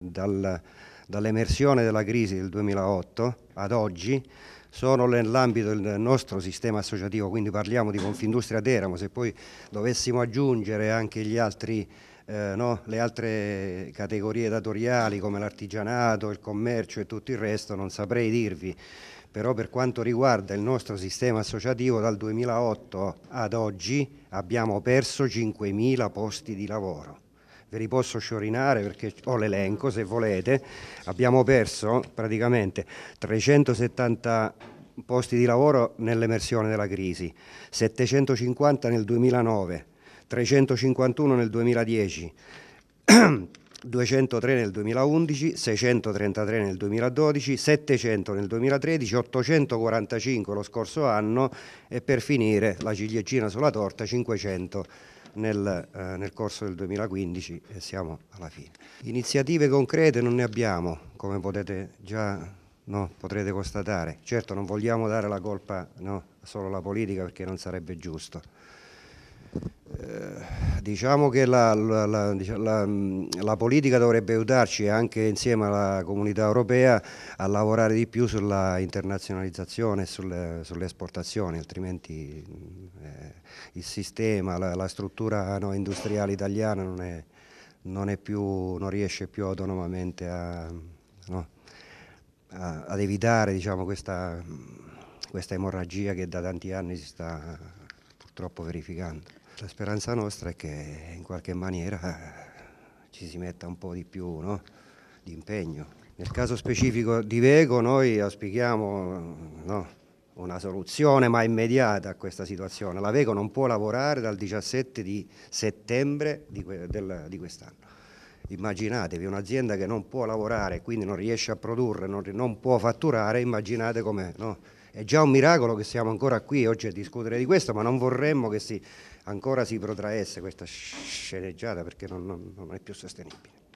Dal, dall'emersione della crisi del 2008 ad oggi sono nell'ambito del nostro sistema associativo, quindi parliamo di Confindustria Teramo, se poi dovessimo aggiungere anche altri, eh, no, le altre categorie datoriali come l'artigianato, il commercio e tutto il resto non saprei dirvi, però per quanto riguarda il nostro sistema associativo dal 2008 ad oggi abbiamo perso 5.000 posti di lavoro ve li posso sciorinare perché ho l'elenco se volete, abbiamo perso praticamente 370 posti di lavoro nell'emersione della crisi, 750 nel 2009, 351 nel 2010. 203 nel 2011, 633 nel 2012, 700 nel 2013, 845 lo scorso anno e per finire la ciliegina sulla torta 500 nel, eh, nel corso del 2015 e siamo alla fine. Iniziative concrete non ne abbiamo, come potete già no, potrete constatare. Certo non vogliamo dare la colpa no, solo alla politica perché non sarebbe giusto. Eh, diciamo che la, la, la, mm, la, politica dovrebbe aiutarci anche insieme alla comunità europea a lavorare di più sulla internazionalizzazione e sulle, sulle, esportazioni, altrimenti mm, eh, il sistema, la, struttura no, industriale italiana non, è, non, è più, non, riesce più autonomamente a, no, a, ad evitare diciamo, questa, mm, questa emorragia che da tanti anni si sta purtroppo verificando la speranza nostra è che in qualche maniera ci si metta un po' di più no? di impegno. Nel caso specifico di Vego noi auspichiamo no, una soluzione ma immediata a questa situazione. La Vego non può lavorare dal 17 di settembre di, di quest'anno. Immaginatevi un'azienda che non può lavorare, quindi non riesce a produrre, non, non può fatturare, immaginate come... No? È già un miracolo che siamo ancora qui oggi a discutere di questo, ma non vorremmo che si, ancora si protraesse questa sceneggiata perché non, non, non è più sostenibile.